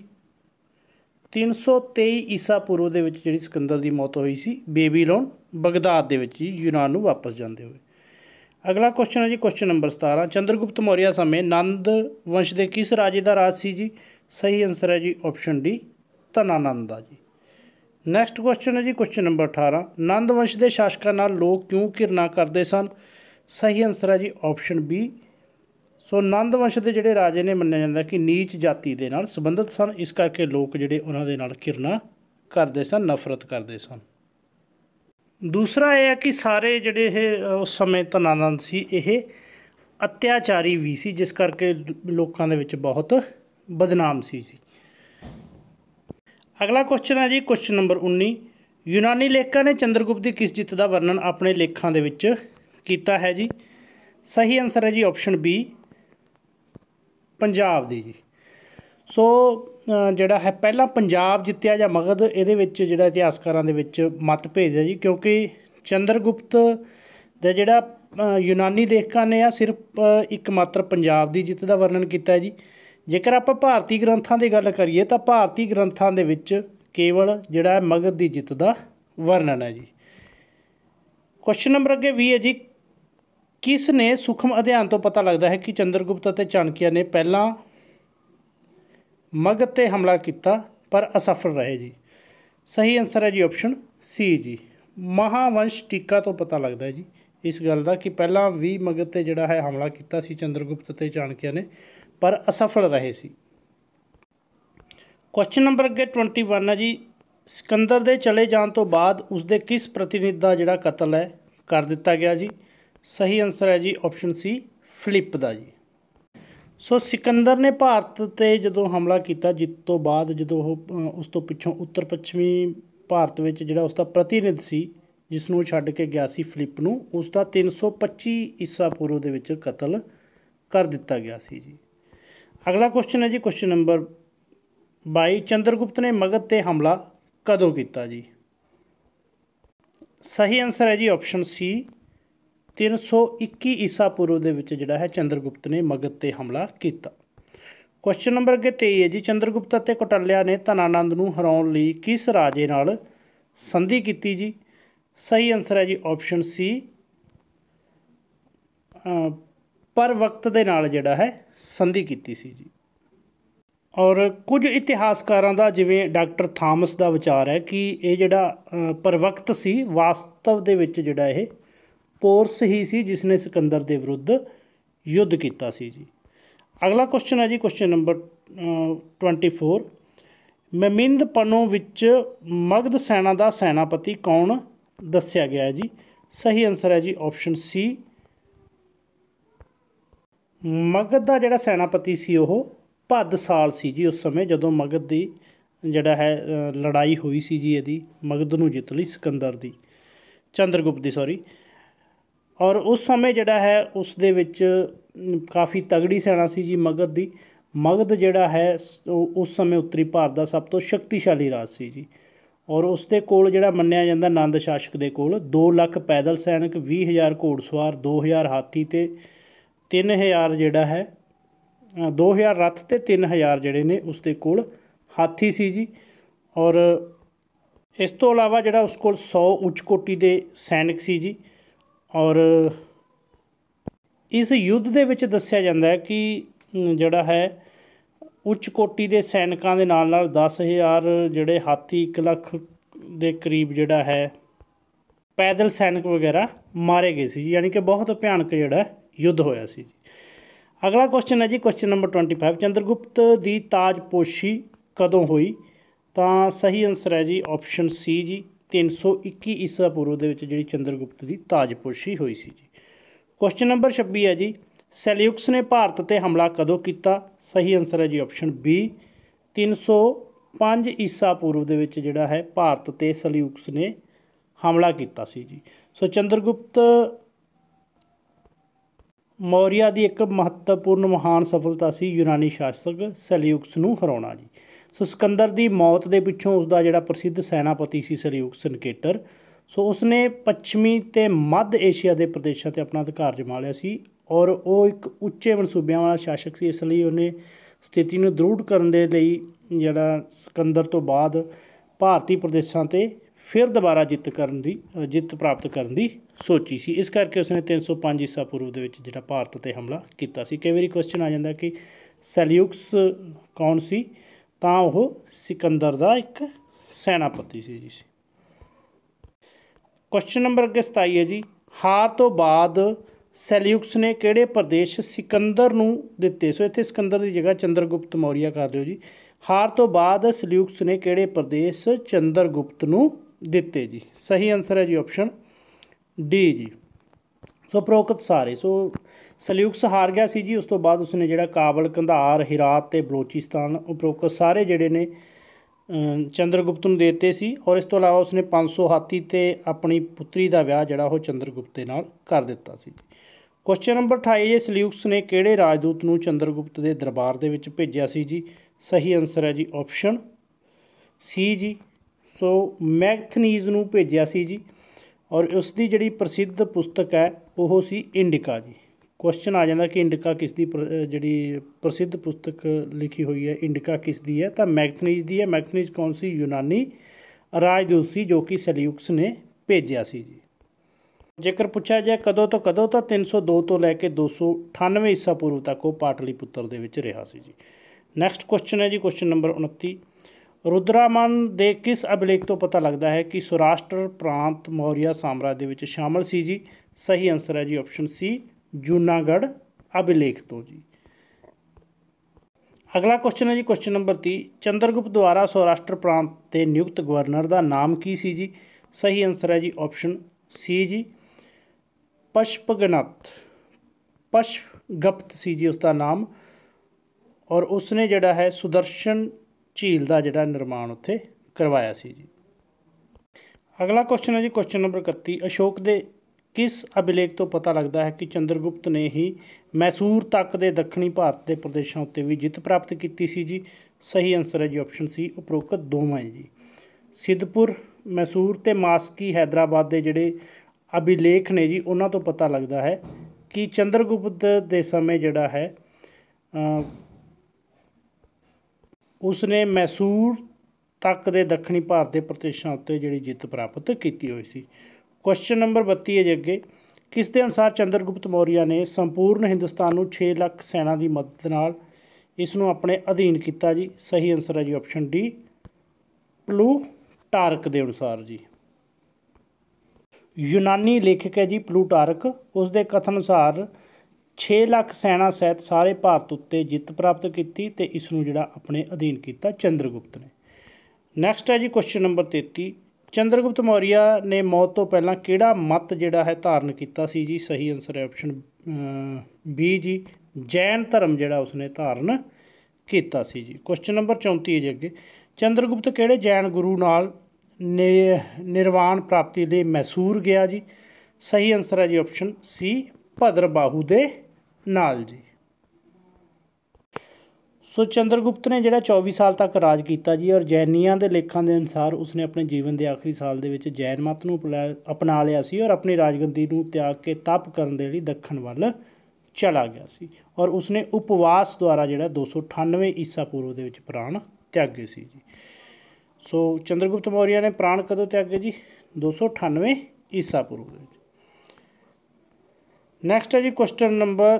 323 ਈਸਾ ਪੂਰਵ ਦੇ ਵਿੱਚ ਜਿਹੜੀ ਸਿਕੰਦਰ ਦੀ ਮੌਤ ਹੋਈ ਸੀ ਬੇਬੀਲੋਨ ਬਗਦਾਦ ਦੇ ਵਿੱਚ ਜੀ ਯੂਨਾਨ ਨੂੰ ਵਾਪਸ ਜਾਂਦੇ ਹੋਏ ਅਗਲਾ ਕੁਐਸਚਨ ਹੈ ਜੀ ਕੁਐਸਚਨ ਨੰਬਰ 17 ਚੰਦਰਗੁਪਤ ਮੌਰੀਆ ਸਮੇਂ ਨੰਦ ਵੰਸ਼ ਦੇ ਕਿਸ ਰਾਜੇ ਦਾ ਰਾਜ ਸੀ ਜੀ ਸਹੀ ਆਨਸਰ ਹੈ ਜੀ ਆਪਸ਼ਨ ਡੀ ਤਨਾਨੰਦ ਦਾ ਜੀ ਨੈਕਸਟ ਕੁਐਸਚਨ ਹੈ ਜੀ ਕੁਐਸਚਨ ਨੰਬਰ 18 ਨੰਦ ਵੰਸ਼ ਦੇ ਸ਼ਾਸਕਾਂ ਨਾਲ ਲੋਕ ਕਿਉਂ ਘਿਰਨਾ ਕਰਦੇ ਸਨ ਸਹੀ ਆਨਸਰ ਹੈ ਜੀ ਆਪਸ਼ਨ ਬੀ ਸੋ ਨੰਦ ਵੰਸ਼ ਦੇ ਜਿਹੜੇ ਰਾਜੇ ਨੇ ਮੰਨਿਆ ਜਾਂਦਾ ਕਿ ਨੀਚ ਜਾਤੀ ਦੇ ਨਾਲ ਸੰਬੰਧਿਤ ਸਨ ਇਸ ਕਰਕੇ ਲੋਕ ਜਿਹੜੇ ਉਹਨਾਂ ਦੇ ਨਾਲ ਕਿਰਨਾ ਕਰਦੇ ਸਨ ਨਫ਼ਰਤ ਕਰਦੇ ਸਨ ਦੂਸਰਾ ਇਹ ਹੈ ਕਿ ਸਾਰੇ ਜਿਹੜੇ ਇਹ ਉਸ ਸਮੇਂ ਤਨਾਨੰਦ ਸੀ ਇਹ ਅਤਿਆਚਾਰੀ ਵੀ ਸੀ ਜਿਸ ਕਰਕੇ ਲੋਕਾਂ ਦੇ ਵਿੱਚ ਬਹੁਤ ਬਦਨਾਮ ਸੀ ਸੀ ਅਗਲਾ ਕੁਐਸਚਨ ਹੈ ਜੀ ਕੁਐਸਚਨ ਨੰਬਰ 19 ਯੂਨਾਨੀ ਲੇਖਕਾਂ ਨੇ ਚੰਦਰਗੁਪਤ ਦੀ ਕਿਸ ਜਿੱਤ ਦਾ ਵਰਣਨ ਆਪਣੇ ਲੇਖਾਂ ਦੇ ਵਿੱਚ ਕੀਤਾ ਹੈ ਜੀ ਸਹੀ ਆਨਸਰ ਹੈ ਜੀ ਆਪਸ਼ਨ ਬੀ ਪੰਜਾਬ ਦੀ ਜੀ ਸੋ ਜਿਹੜਾ ਹੈ ਪਹਿਲਾਂ ਪੰਜਾਬ ਜਿੱਤਿਆ ਜਾਂ ਮਗਧ ਇਹਦੇ ਵਿੱਚ ਜਿਹੜਾ ਇਤਿਹਾਸਕਾਰਾਂ ਦੇ ਵਿੱਚ ਮਤਭੇਦ ਹੈ ਜੀ ਕਿਉਂਕਿ ਚੰਦਰਗੁਪਤ ਦਾ ਜਿਹੜਾ ਯੂਨਾਨੀ ਲੇਖਕਾਂ ਨੇ ਆ ਸਿਰਫ ਇੱਕ ਮਾਤਰ ਪੰਜਾਬ ਦੀ ਜਿੱਤ ਦਾ ਵਰਣਨ ਕੀਤਾ ਹੈ ਜੀ ਜੇਕਰ ਆਪਾਂ ਭਾਰਤੀ ਗ੍ਰੰਥਾਂ ਦੀ ਗੱਲ ਕਰੀਏ ਤਾਂ ਭਾਰਤੀ ਗ੍ਰੰਥਾਂ ਦੇ ਵਿੱਚ ਕੇਵਲ ਜਿਹੜਾ ਹੈ ਮਗਧ ਦੀ ਜਿੱਤ ਦਾ ਵਰਣਨ ਹੈ ਜੀ ਕੁਐਸਚਨ ਨੰਬਰ ਅੱਗੇ 20 ਹੈ ਜੀ ਕਿਸ ਨੇ ਸੂਖਮ ਅਧਿਐਨ ਤੋਂ ਪਤਾ ਲੱਗਦਾ ਹੈ ਕਿ ਚੰਦਰਗੁਪਤ ਅਤੇ ਚਾਣਕਿਆ ਨੇ ਪਹਿਲਾਂ ਮਗਧ ਤੇ ਹਮਲਾ ਕੀਤਾ ਪਰ ਅਸਫਲ ਰਹੇ ਜੀ ਸਹੀ ਆਨਸਰ ਹੈ ਜੀ ਆਪਸ਼ਨ ਸੀ ਜੀ ਮਹਾਵੰਸ਼ ਟਿੱਕਾ ਤੋਂ ਪਤਾ ਲੱਗਦਾ ਹੈ ਜੀ ਇਸ ਗੱਲ ਦਾ ਕਿ ਪਹਿਲਾਂ ਵੀ ਮਗਧ ਤੇ ਜਿਹੜਾ ਹੈ ਹਮਲਾ ਕੀਤਾ ਸੀ ਚੰਦਰਗੁਪਤ ਤੇ ਚਾਣਕਿਆ ਨੇ ਪਰ ਅਸਫਲ ਰਹੇ ਸੀ ਕੁਐਸਚਨ ਨੰਬਰ ਅੱਗੇ 21 ਹੈ ਜੀ ਸਿਕੰਦਰ ਦੇ ਚਲੇ ਜਾਣ ਤੋਂ ਬਾਅਦ ਉਸ ਦੇ ਕਿਸ ਪ੍ਰਤੀਨਿਧ ਦਾ ਜਿਹੜਾ ਕਤਲ ਹੈ ਕਰ ਦਿੱਤਾ ਗਿਆ ਜੀ ਸਹੀ ਆਨਸਰ ਹੈ ਜੀ ਆਪਸ਼ਨ ਸੀ ਫਲਿੱਪ ਦਾ ਜੀ ਸੋ ਸਿਕੰਦਰ ਨੇ ਭਾਰਤ ਤੇ ਜਦੋਂ ਹਮਲਾ ਕੀਤਾ ਜਿੱਤ ਤੋਂ ਬਾਅਦ ਜਦੋਂ ਉਹ ਉਸ ਤੋਂ ਪਿੱਛੋਂ ਉੱਤਰ ਪੱਛਮੀ ਭਾਰਤ ਵਿੱਚ ਜਿਹੜਾ ਉਸ ਦਾ ਪ੍ਰਤੀਨਿਧ ਸੀ ਜਿਸ ਨੂੰ ਛੱਡ ਕੇ ਗਿਆ ਸੀ ਫਲਿੱਪ ਨੂੰ ਉਸ ਦਾ 325 ਈਸਾ ਪੂਰਵ ਦੇ ਵਿੱਚ ਕਤਲ ਕਰ ਦਿੱਤਾ ਗਿਆ ਸੀ ਜੀ ਅਗਲਾ ਕੁਐਸਚਨ ਹੈ ਜੀ ਕੁਐਸਚਨ ਨੰਬਰ 22 ਚੰਦਰਗੁਪਤ ਨੇ ਮਗਧ ਤੇ ਹਮਲਾ ਕਦੋਂ ਕੀਤਾ ਜੀ ਸਹੀ ਆਨਸਰ ਹੈ ਜੀ ਆਪਸ਼ਨ ਸੀ 321 ਈਸਾ ਪੂਰਵ ਦੇ ਵਿੱਚ ਜਿਹੜਾ ਹੈ ਚੰਦਰਗੁਪਤ ਨੇ ਮਗਧ ਤੇ ਹਮਲਾ ਕੀਤਾ ਕੁਐਸਚਨ ਨੰਬਰ 23 ਹੈ ਜੀ ਚੰਦਰਗੁਪਤ ਅਤੇ ਕੋਟਲਿਆ ਨੇ ਧਨਾਨੰਦ ਨੂੰ ਹਰਾਉਣ ਲਈ ਕਿਸ ਰਾਜੇ ਨਾਲ ਸੰਧੀ ਕੀਤੀ ਜੀ ਸਹੀ ਆਨਸਰ ਹੈ ਜੀ ਆਪਸ਼ਨ ਸੀ ਪਰ ਵਕਤ ਦੇ ਨਾਲ ਜਿਹੜਾ ਹੈ ਸੰਧੀ ਕੀਤੀ ਸੀ ਜੀ ਔਰ ਕੁਝ ਇਤਿਹਾਸਕਾਰਾਂ ਦਾ ਜਿਵੇਂ ਡਾਕਟਰ ਥਾਮਸ ਦਾ ਵਿਚਾਰ ਹੈ ਕਿ ਇਹ ਜਿਹੜਾ ਪਰਵਕਤ ਸੀ ਵਾਸਤਵ ਦੇ ਵਿੱਚ ਜਿਹੜਾ ਇਹ ਪੋਰਸ ਹੀ ਸੀ ਜਿਸ ਨੇ ਸਿਕੰਦਰ ਦੇ ਵਿਰੁੱਧ ਯੁੱਧ ਕੀਤਾ ਸੀ ਜੀ ਅਗਲਾ ਕੁਐਸਚਨ ਹੈ ਜੀ ਕੁਐਸਚਨ ਨੰਬਰ 24 ਮਮਿੰਦ ਪਨੋ ਵਿੱਚ ਮਗਧ ਸੈਨਾ ਦਾ ਸੈਨਾਪਤੀ ਕੌਣ ਦੱਸਿਆ ਗਿਆ ਹੈ ਜੀ ਸਹੀ ਆਨਸਰ ਹੈ ਜੀ ਆਪਸ਼ਨ ਸੀ ਮਗਧ ਦਾ ਜਿਹੜਾ ਸੈਨਾਪਤੀ ਸੀ ਉਹ ਭੱਦ ਸਾਲ ਸੀ ਜੀ ਉਸ ਸਮੇਂ ਜਦੋਂ ਮਗਧ ਦੀ ਜਿਹੜਾ ਹੈ ਲੜਾਈ ਹੋਈ ਸੀ ਜੀ ਇਹਦੀ ਮਗਧ ਨੂੰ ਜਿੱਤ ਲਈ ਸਿਕੰਦਰ ਦੀ ਚੰਦਰਗੁਪਤ ਦੀ ਸੌਰੀ ਔਰ ਉਸ ਸਮੇਂ ਜਿਹੜਾ ਹੈ ਉਸ ਦੇ ਵਿੱਚ ਕਾਫੀ ਤਗੜੀ ਸੈਨਾ ਸੀ ਜੀ ਮਗਧ ਦੀ ਮਗਧ ਜਿਹੜਾ ਹੈ ਉਸ ਸਮੇਂ ਉੱਤਰੀ ਭਾਰਤ ਦਾ ਸਭ ਤੋਂ ਸ਼ਕਤੀਸ਼ਾਲੀ ਰਾਜ ਸੀ ਜੀ ਔਰ ਉਸ ਦੇ ਕੋਲ ਜਿਹੜਾ ਮੰਨਿਆ ਜਾਂਦਾ ਨੰਦ ਸ਼ਾਸਕ ਦੇ ਕੋਲ 2 ਲੱਖ ਪੈਦਲ ਸੈਨਿਕ 20000 ਘੋੜਸਵਾਰ 2000 ਹਾਥੀ ਤੇ 3000 ਜਿਹੜਾ ਹੈ 2000 ਰੱਥ ਤੇ 3000 ਜਿਹੜੇ ਨੇ ਉਸ ਦੇ ਕੋਲ ਹਾਥੀ ਸੀ ਜੀ ਔਰ ਇਸ ਤੋਂ ਇਲਾਵਾ ਜਿਹੜਾ ਉਸ ਕੋਲ 100 ਉੱਚ ਕੋਟੀ ਦੇ ਸੈਨਿਕ ਸੀ ਜੀ ਔਰ ਇਸ ਯੁੱਧ ਦੇ ਵਿੱਚ ਦੱਸਿਆ ਜਾਂਦਾ ਹੈ ਕਿ ਜਿਹੜਾ ਹੈ ਉੱਚ ਕੋਟੀ ਦੇ ਸੈਨਿਕਾਂ ਦੇ ਨਾਲ ਨਾਲ 10000 ਜਿਹੜੇ ਹਾਥੀ 1 ਲੱਖ ਦੇ ਕਰੀਬ ਜਿਹੜਾ ਹੈ ਪੈਦਲ ਸੈਨਿਕ ਵਗੈਰਾ ਮਾਰੇ ਗਏ ਸੀ ਯਾਨੀ ਕਿ ਬਹੁਤ ਭਿਆਨਕ ਜਿਹੜਾ ਯੁੱਧ ਹੋਇਆ ਸੀ ਅਗਲਾ ਕੁਐਸਚਨ ਹੈ ਜੀ ਕੁਐਸਚਨ ਨੰਬਰ 25 ਚੰਦਰਗੁਪਤ ਦੀ ਤਾਜਪੋਸ਼ੀ ਕਦੋਂ ਹੋਈ ਤਾਂ ਸਹੀ ਆਨਸਰ ਹੈ ਜੀ ਆਪਸ਼ਨ ਸੀ ਜੀ 321 ਈਸਾ ਪੂਰਵ ਦੇ ਵਿੱਚ ਜਿਹੜੀ ਚੰਦਰਗੁਪਤ ਦੀ ਤਾਜਪੋਸ਼ੀ ਹੋਈ ਸੀ ਜੀ ਕੁਐਸਚਨ ਨੰਬਰ 26 ਹੈ ਜੀ ਸੈਲਿਊਕਸ ਨੇ ਭਾਰਤ ਤੇ ਹਮਲਾ ਕਦੋਂ ਕੀਤਾ ਸਹੀ ਆਨਸਰ ਹੈ ਜੀ ਆਪਸ਼ਨ 300 305 ਈਸਾ ਪੂਰਵ ਦੇ ਵਿੱਚ ਜਿਹੜਾ ਹੈ ਭਾਰਤ ਤੇ ਸੈਲਿਊਕਸ ਨੇ ਹਮਲਾ ਕੀਤਾ ਸੀ ਜੀ ਸੋ ਚੰਦਰਗੁਪਤ ਮੌਰੀਆ ਦੀ ਇੱਕ ਮਹੱਤਵਪੂਰਨ ਮਹਾਨ ਸਫਲਤਾ ਸੀ ਯੂਨਾਨੀ ਸ਼ਾਸਕ ਸੈਲਿਊਕਸ ਨੂੰ ਹਰਾਉਣਾ ਜੀ ਸੋ ਸਿਕੰਦਰ ਦੀ ਮੌਤ ਦੇ ਪਿੱਛੋਂ ਉਸ ਦਾ ਜਿਹੜਾ ਪ੍ਰਸਿੱਧ ਸੈਨਾਪਤੀ ਸੀ ਸਰਯੂਕ ਸੰਕੇਟਰ ਸੋ ਉਸਨੇ ਪੱਛਮੀ ਤੇ ਮੱਧ ਏਸ਼ੀਆ ਦੇ ਪ੍ਰਦੇਸ਼ਾਂ ਤੇ ਆਪਣਾ ਅਧਿਕਾਰ ਜਮਾ ਲਿਆ ਸੀ ਔਰ ਉਹ ਇੱਕ ਉੱਚੇ ਮਨਸੂਬਿਆਂ ਵਾਲਾ ਸ਼ਾਸਕ ਸੀ ਇਸ ਲਈ ਉਹਨੇ ਸਥਿਤੀ ਨੂੰ ਦ੍ਰਿੜ ਕਰਨ ਦੇ ਲਈ ਜਿਹੜਾ ਸਿਕੰਦਰ ਤੋਂ ਬਾਅਦ ਭਾਰਤੀ ਪ੍ਰਦੇਸ਼ਾਂ ਤੇ ਫਿਰ ਦੁਬਾਰਾ ਜਿੱਤ ਕਰਨ ਦੀ ਜਿੱਤ ਪ੍ਰਾਪਤ ਕਰਨ ਦੀ ਸੋਚੀ ਸੀ ਇਸ ਕਰਕੇ ਉਸਨੇ 305 ਈਸਾ ਪੂਰਵ ਦੇ ਵਿੱਚ ਜਿਹੜਾ ਭਾਰਤ ਤੇ ਹਮਲਾ ਕੀਤਾ ਸੀ ਕਈ ਵਾਰੀ ਕੁਐਸਚਨ ਆ ਜਾਂਦਾ ਕਿ ਸੈਲਿਊਕਸ ਕੌਣ ਸੀ ਤਾਂ ਉਹ ਸਿਕੰਦਰ ਦਾ ਇੱਕ ਸੈਨਾਪਤੀ ਸੀ ਜੀ ਕੁਐਸਚਨ ਨੰਬਰ 27 ਹੈ ਜੀ ਹਾਰ ਤੋਂ ਬਾਅਦ ਸੈਲਿਊਕਸ ਨੇ ਕਿਹੜੇ ਪ੍ਰਦੇਸ਼ ਸਿਕੰਦਰ ਨੂੰ ਦਿੱਤੇ ਸੋ ਇੱਥੇ ਸਿਕੰਦਰ ਦੀ ਜਗ੍ਹਾ ਚੰਦਰਗੁਪਤ ਮੌਰੀਆ ਕਰ ਦਿਓ ਜੀ ਹਾਰ ਤੋਂ ਬਾਅਦ ਸੈਲਿਊਕਸ ਨੇ ਕਿਹੜੇ ਪ੍ਰਦੇਸ਼ ਚੰਦਰਗੁਪਤ ਨੂੰ ਦਿੱਤੇ ਜੀ ਸਹੀ ਆਨਸਰ ਹੈ ਜੀ ਆਪਸ਼ਨ ਡੀ ਜੀ ਸੋ ਪ੍ਰੋਕਤ ਸਾਰੇ ਸੋ ਸਲੂਕਸ ਹਾਰ ਗਿਆ ਸੀ ਜੀ ਉਸ ਤੋਂ ਬਾਅਦ ਉਸਨੇ ਜਿਹੜਾ ਕਾਬਲ ਕੰਧਾਰ ਹਿਰਾਤ ਤੇ ਬਲੋਚਿਸਤਾਨ ਉਪਰੋਕਤ ਸਾਰੇ ਜਿਹੜੇ ਨੇ ਚੰਦਰਗੁਪਤ ਨੂੰ ਦਿੱਤੇ ਸੀ ਔਰ ਇਸ ਤੋਂ ਇਲਾਵਾ ਉਸਨੇ 500 ਹਾਥੀ ਤੇ ਆਪਣੀ ਪੁੱਤਰੀ ਦਾ ਵਿਆਹ ਜਿਹੜਾ ਉਹ ਚੰਦਰਗੁਪਤ ਦੇ ਨਾਲ ਕਰ ਦਿੱਤਾ ਸੀ ਕੁਐਸਚਨ ਨੰਬਰ 28 ਇਹ ਸਲੂਕਸ ਨੇ ਕਿਹੜੇ ਰਾਜਦੂਤ ਨੂੰ ਚੰਦਰਗੁਪਤ ਦੇ ਦਰਬਾਰ ਦੇ ਵਿੱਚ ਭੇਜਿਆ ਸੀ ਜੀ ਸਹੀ ਆਨਸਰ ਹੈ ਜੀ ਆਪਸ਼ਨ ਸੀ ਜੀ ਸੋ ਮੈਗਥਨੀਜ਼ ਨੂੰ ਭੇਜਿਆ ਸੀ ਜੀ ਔਰ ਉਸ ਦੀ ਜਿਹੜੀ ਪ੍ਰਸਿੱਧ ਪੁਸਤਕ ਹੈ ਉਹ ਸੀ ਇੰਡਿਕਾ ਜੀ ਕੁਐਸਚਨ ਆ ਜਾਂਦਾ ਕਿ ਇੰਡਿਕਾ ਕਿਸ ਦੀ ਜਿਹੜੀ ਪ੍ਰਸਿੱਧ ਪੁਸਤਕ ਲਿਖੀ ਹੋਈ ਹੈ ਇੰਡਿਕਾ ਕਿਸ ਦੀ ਹੈ ਤਾਂ ਮੈਗਨੀਜ਼ ਦੀ ਹੈ ਮੈਗਨੀਜ਼ ਕੌਣ ਸੀ ਯੂਨਾਨੀ ਰਾਜਦੂਤ ਸੀ ਜੋ ਕਿ ਸੈਲਿਊਕਸ ਨੇ ਭੇਜਿਆ ਸੀ ਜੀ ਜੇਕਰ ਪੁੱਛਿਆ ਜਾਏ ਕਦੋਂ ਤੋਂ ਕਦੋਂ ਤਾਂ 302 ਤੋਂ ਲੈ ਕੇ 298 ਈਸਾ ਪੂਰਵ ਤੱਕ ਉਹ ਪਾਟਲੀਪੁੱਤਰ ਦੇ ਵਿੱਚ ਰਿਹਾ ਸੀ ਜੀ ਨੈਕਸਟ ਕੁਐਸਚਨ ਹੈ ਜੀ ਕੁਐਸਚਨ ਨੰਬਰ 29 ਰੁਦਰਾਮਨ ਦੇ ਕਿਸ ਅਭਿਲੇਖ ਤੋਂ ਪਤਾ ਲੱਗਦਾ ਹੈ ਕਿ ਸੁਰਾਸ਼ਟਰ ਪ੍ਰਾਂਤ ਮੌਰੀਆ ਸਾਮਰਾਜ ਦੇ ਵਿੱਚ ਸ਼ਾਮਲ ਸੀ ਜੀ ਸਹੀ ਆਨਸਰ ਹੈ ਜੀ ਆਪਸ਼ਨ ਸੀ ਜੂਨਾਗੜ ਅਭਿਲੇਖ ਤੋਂ ਜੀ ਅਗਲਾ ਕੁਐਸਚਨ ਹੈ ਜੀ ਕੁਐਸਚਨ ਨੰਬਰ 30 ਚੰਦਰਗੁਪਤ ਦੁਆਰਾ ਸੌਰਾਸ਼ਟਰ ਪ੍ਰਾਂਤ ਦੇ ਨਿਯੁਕਤ ਗਵਰਨਰ ਦਾ ਨਾਮ ਕੀ ਸੀ ਜੀ ਸਹੀ ਆਨਸਰ ਹੈ ਜੀ ਆਪਸ਼ਨ ਸੀ ਜੀ ਪਸ਼ਪਗਨਤ ਪਸ਼ਗਪਤ ਸੀ ਜੀ ਉਸ ਦਾ ਨਾਮ ਔਰ ਉਸਨੇ ਜਿਹੜਾ ਹੈ ਸੁਦਰਸ਼ਨ ਝੀਲ ਦਾ ਜਿਹੜਾ ਨਿਰਮਾਣ ਉੱਥੇ ਕਰਵਾਇਆ ਸੀ ਜੀ ਅਗਲਾ ਕੁਐਸਚਨ ਹੈ ਜੀ ਕੁਐਸਚਨ ਨੰਬਰ 31 ਅਸ਼ੋਕ ਦੇ ਕਿਸ ਅਭਿਲੇਖ ਤੋਂ ਪਤਾ ਲੱਗਦਾ ਹੈ ਕਿ ਚੰਦਰਗੁਪਤ ਨੇ ਹੀ ਮੈਸੂਰ ਤੱਕ ਦੇ ਦੱਖਣੀ ਭਾਰਤ ਦੇ ਪ੍ਰਦੇਸ਼ਾਂ ਉੱਤੇ ਵੀ ਜਿੱਤ ਪ੍ਰਾਪਤ ਕੀਤੀ ਸੀ ਜੀ ਸਹੀ ਆਨਸਰ ਹੈ ਜੀ ਆਪਸ਼ਨ ਸੀ ਉਪਰੋਕਤ ਦੋਵਾਂ ਜੀ ਸਿੱਧਪੁਰ ਮੈਸੂਰ ਤੇ ਮਾਸਕੀ ਹైదరాబాద్ ਦੇ ਜਿਹੜੇ ਅਭਿਲੇਖ ਨੇ ਜੀ ਉਹਨਾਂ ਤੋਂ ਪਤਾ ਲੱਗਦਾ ਹੈ ਕਿ ਚੰਦਰਗੁਪਤ ਦੇ ਸਮੇਂ ਜਿਹੜਾ ਹੈ ਉਸ ਨੇ ਮੈਸੂਰ ਤੱਕ ਦੇ ਦੱਖਣੀ ਭਾਰਤ ਦੇ ਪ੍ਰਦੇਸ਼ਾਂ ਉੱਤੇ ਜਿਹੜੀ ਜਿੱਤ ਪ੍ਰਾਪਤ ਕੀਤੀ ਹੋਈ ਸੀ ਕੁਐਸਚਨ ਨੰਬਰ 32 ਹੈ ਜੀ ਅੱਗੇ ਕਿਸ ਦੇ ਅਨੁਸਾਰ ਚੰਦਰਗੁਪਤ ਮੌਰੀਆ ਨੇ ਸੰਪੂਰਨ ਹਿੰਦੁਸਤਾਨ ਨੂੰ 6 ਲੱਖ ਸੈਨਾ ਦੀ ਮਦਦ ਨਾਲ ਇਸ ਨੂੰ ਆਪਣੇ ਅਧੀਨ ਕੀਤਾ ਜੀ ਸਹੀ ਆਨਸਰ ਹੈ ਜੀ ਆਪਸ਼ਨ ਡੀ ਪਲੂਟਾਰਕ ਦੇ ਅਨੁਸਾਰ ਜੀ ਯੂਨਾਨੀ ਲੇਖਕ ਹੈ ਜੀ ਪਲੂਟਾਰਕ ਉਸ ਦੇ ਕਥਨ ਅਨੁਸਾਰ 6 ਲੱਖ ਸੈਨਾ ਸਹਿਤ ਸਾਰੇ ਭਾਰਤ ਉੱਤੇ ਜਿੱਤ ਪ੍ਰਾਪਤ ਕੀਤੀ ਤੇ ਇਸ ਨੂੰ ਜਿਹੜਾ ਆਪਣੇ ਅਧੀਨ ਕੀਤਾ ਚੰਦਰਗੁਪਤ ਨੇ ਨੈਕਸਟ ਹੈ ਜੀ ਕੁਐਸਚਨ ਨੰਬਰ 33 ਚੰਦਰਗੁਪਤ ਮੌਰੀਆ ਨੇ ਮੌਤ ਤੋਂ ਪਹਿਲਾਂ ਕਿਹੜਾ ਮਤ ਜਿਹੜਾ ਹੈ ਧਾਰਨ ਕੀਤਾ ਸੀ ਜੀ ਸਹੀ ਆਨਸਰ ਹੈ ਆਪਸ਼ਨ ਬੀ ਜੀ ਜੈਨ ਧਰਮ ਜਿਹੜਾ ਉਸਨੇ ਧਾਰਨ ਕੀਤਾ ਸੀ ਜੀ ਕੁਐਸਚਨ ਨੰਬਰ 34 ਹੈ ਜੀ ਅੱਗੇ ਚੰਦਰਗੁਪਤ ਕਿਹੜੇ ਜੈਨ ਗੁਰੂ ਨਾਲ ਨਿਰਵਾਣ ਪ੍ਰਾਪਤੀ ਲਈ ਮੈਸੂਰ ਗਿਆ ਜੀ ਸਹੀ ਆਨਸਰ ਹੈ ਜੀ ਆਪਸ਼ਨ ਸੀ ਭਦਰਬਾਹੂ ਦੇ ਨਾਲ ਜੀ ਸੋ ਚੰਦਰਗੁਪਤ ਨੇ ਜਿਹੜਾ 24 ਸਾਲ ਤੱਕ ਰਾਜ ਕੀਤਾ ਜੀ ਔਰ ਜੈਨੀਆਂ ਦੇ ਲੇਖਾਂ ਦੇ ਅਨੁਸਾਰ ਉਸਨੇ ਆਪਣੇ ਜੀਵਨ ਦੇ ਆਖਰੀ ਸਾਲ ਦੇ ਵਿੱਚ ਜੈਨ ਮਤ ਨੂੰ ਅਪਣਾ ਲਿਆ ਸੀ ਔਰ ਆਪਣੀ ਰਾਜਗੰਦੀ ਨੂੰ ਤਿਆਗ ਕੇ ਤਪ ਕਰਨ ਦੇ ਲਈ ਦੱਖਣ ਵੱਲ ਚਲਾ ਗਿਆ ਸੀ ਔਰ ਉਸਨੇ ਉਪਵਾਸ ਦੁਆਰਾ ਜਿਹੜਾ 298 ਈਸਾ ਪੂਰਵ ਦੇ ਵਿੱਚ ਪ੍ਰਾਣ ਤਿਆਗੇ ਸੀ ਜੀ ਸੋ ਚੰਦਰਗੁਪਤ ਮੌਰੀਆ ਨੇ ਪ੍ਰਾਣ ਕਦੋਂ ਤਿਆਗੇ ਜੀ 298 ਈਸਾ ਪੂਰਵ ਦੇ ਵਿੱਚ ਨੈਕਸਟ ਹੈ ਜੀ ਕੁਐਸਚਨ ਨੰਬਰ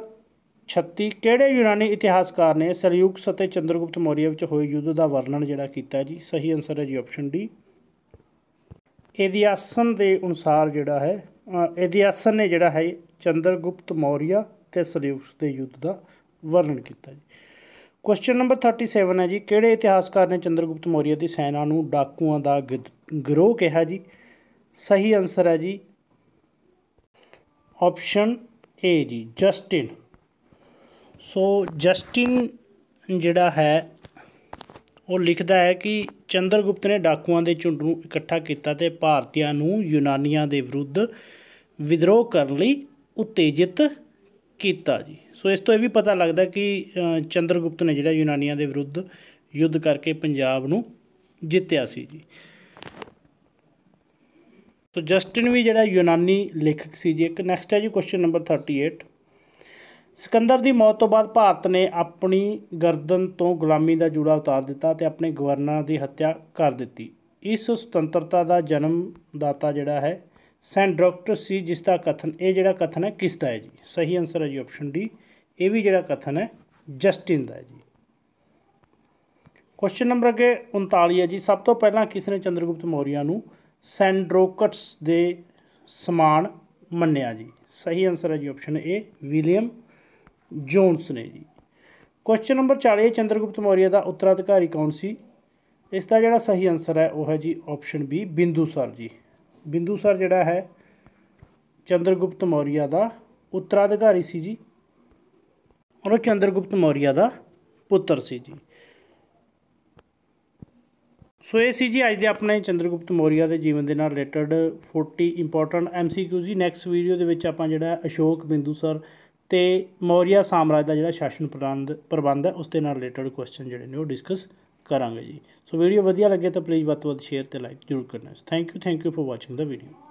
36 ਕਿਹੜੇ ਯੂਨਾਨੀ ਇਤਿਹਾਸਕਾਰ ਨੇ ਸਰਯੂਕ ਅਤੇ ਚੰਦਰਗੁਪਤ ਮੌਰੀਆ ਵਿੱਚ ਹੋਏ ਯੁੱਧ ਦਾ ਵਰਣਨ ਜਿਹੜਾ ਕੀਤਾ ਜੀ ਸਹੀ ਆਨਸਰ ਹੈ ਜੀ ਆਪਸ਼ਨ ਡੀ ਇਦਿਆਸਨ ਦੇ ਅਨੁਸਾਰ ਜਿਹੜਾ ਹੈ ਇਦਿਆਸਨ ਨੇ ਜਿਹੜਾ ਹੈ ਚੰਦਰਗੁਪਤ ਮੌਰੀਆ ਤੇ ਸਰਯੂਕ ਦੇ ਯੁੱਧ ਦਾ ਵਰਣਨ ਕੀਤਾ ਜੀ ਕੁਐਸਚਨ ਨੰਬਰ 37 ਹੈ ਜੀ ਕਿਹੜੇ ਇਤਿਹਾਸਕਾਰ ਨੇ ਚੰਦਰਗੁਪਤ ਮੌਰੀਆ ਦੀ ਸੈਨਾ ਨੂੰ ਡਾਕੂਆਂ ਦਾ ਗਿਰੋਹ ਕਿਹਾ ਜੀ ਸਹੀ ਆਨਸਰ ਹੈ ਜੀ ਆਪਸ਼ਨ ਏ ਜੀ ਜਸਟਿਨ ਸੋ ਜਸਟਿਨ ਜਿਹੜਾ ਹੈ ਉਹ ਲਿਖਦਾ ਹੈ ਕਿ ਚੰਦਰਗੁਪਤ ਨੇ ਡਾਕੂਆਂ ਦੇ ਝੁੰਡ ਨੂੰ ਇਕੱਠਾ ਕੀਤਾ ਤੇ ਭਾਰਤੀਆਂ ਨੂੰ ਯੂਨਾਨੀਆਂ ਦੇ ਵਿਰੁੱਧ ਵਿਦਰੋਹ ਕਰਨ ਲਈ ਉਤੇਜਿਤ ਕੀਤਾ ਜੀ ਸੋ ਇਸ ਤੋਂ ਇਹ ਵੀ ਪਤਾ ਲੱਗਦਾ ਕਿ ਚੰਦਰਗੁਪਤ ਨੇ ਜਿਹੜਾ ਯੂਨਾਨੀਆਂ ਦੇ ਵਿਰੁੱਧ ਯੁੱਧ ਕਰਕੇ ਪੰਜਾਬ ਨੂੰ ਜਿੱਤਿਆ ਸੀ ਜੀ ਤੋ ਜਸਟਿਨ ਵੀ ਜਿਹੜਾ ਯੂਨਾਨੀ ਲੇਖਕ ਸੀ ਜੀ ਇੱਕ ਨੈਕਸਟ ਹੈ ਜੀ ਕੁਐਸਚਨ ਨੰਬਰ 38 ਸਿਕੰਦਰ ਦੀ ਮੌਤ ਤੋਂ ਬਾਅਦ ਭਾਰਤ ਨੇ ਆਪਣੀ ਗਰਦਨ ਤੋਂ ਗੁਲਾਮੀ ਦਾ ਜੂੜਾ ਉਤਾਰ ਦਿੱਤਾ ਤੇ ਆਪਣੇ ਗਵਰਨਰ ਦੀ ਹੱਤਿਆ ਕਰ ਦਿੱਤੀ ਇਸ ਸੁਤੰਤਰਤਾ ਦਾ ਜਨਮ ਦਾਤਾ ਜਿਹੜਾ ਹੈ ਸੈਂਟ ਡਾਕਟਰ ਸੀ ਜਿਸ ਦਾ ਕਥਨ ਇਹ ਜਿਹੜਾ ਕਥਨ ਹੈ ਕਿਸ ਦਾ ਹੈ ਜੀ ਸਹੀ ਆਨਸਰ ਹੈ ਜੀ ਆਪਸ਼ਨ ਡੀ ਇਹ ਵੀ ਜਿਹੜਾ ਕਥਨ ਹੈ ਜਸਟਿਨ ਦਾ ਹੈ ਜੀ ਕੁਐਸਚਨ ਨੰਬਰ ਅਗੇ 39 ਹੈ ਜੀ ਸਭ ਤੋਂ ਪਹਿਲਾਂ ਕਿਸ ਨੇ ਚੰਦਰਗੁਪਤ ਮੌਰੀਆ ਨੂੰ ਸੈਂਡਰੋਕਟਸ ਦੇ ਸਮਾਨ ਮੰਨਿਆ ਜੀ ਸਹੀ ਆਨਸਰ ਹੈ ਜੀ ਆਪਸ਼ਨ ਏ ਵਿਲੀਅਮ ਜੋਨਸ ਨੇ ਜੀ ਕੁਐਸਚਨ ਨੰਬਰ 40 ਚੰਦਰਗੁਪਤ ਮੌਰੀਆ ਦਾ ਉੱਤਰਾਧਿਕਾਰੀ ਕੌਣ ਸੀ ਇਸ ਦਾ ਜਿਹੜਾ ਸਹੀ ਆਨਸਰ ਹੈ ਉਹ ਹੈ ਜੀ ਆਪਸ਼ਨ ਬੀ ਬਿੰਦੂਸਰ ਜੀ ਬਿੰਦੂਸਰ ਜਿਹੜਾ ਹੈ ਚੰਦਰਗੁਪਤ ਮੌਰੀਆ ਦਾ ਉੱਤਰਾਧਿਕਾਰੀ ਸੀ ਜੀ ਔਰ ਉਹ ਚੰਦਰਗੁਪਤ ਮੌਰੀਆ ਦਾ ਪੁੱਤਰ ਸੀ ਜੀ ਸੋ ਇਹ ਸੀ ਜੀ ਅੱਜ ਦੇ ਆਪਣੇ ਚੰਦਰਗੁਪਤ ਮੌਰੀਆ ਦੇ ਜੀਵਨ ਦੇ ਨਾਲ ਰਿਲੇਟਡ 40 ਇੰਪੋਰਟੈਂਟ ਐਮਸੀਕਿਊ ਜੀ ਨੈਕਸਟ ਵੀਡੀਓ ਦੇ ਵਿੱਚ ਆਪਾਂ ਜਿਹੜਾ ਅਸ਼ੋਕ ਬਿੰਦੂ ਸਰ ਤੇ ਮੌਰੀਆ ਸਾਮਰਾਜ ਦਾ ਜਿਹੜਾ ਸ਼ਾਸਨ ਪ੍ਰਬੰਧ ਪ੍ਰਬੰਧ ਹੈ ਉਸ ਦੇ ਨਾਲ ਰਿਲੇਟਡ ਕੁਐਸਚਨ ਜਿਹੜੇ ਨੇ ਉਹ ਡਿਸਕਸ ਕਰਾਂਗੇ ਜੀ ਸੋ ਵੀਡੀਓ ਵਧੀਆ ਲੱਗੇ ਤਾਂ ਪਲੀਜ਼ ਵੱਧ ਤੋਂ ਵੱਧ ਸ਼ੇਅਰ ਤੇ ਲਾਈਕ ਜ਼ਰੂਰ ਕਰਨਾ thank you thank you for watching ਦਾ ਵੀਡੀਓ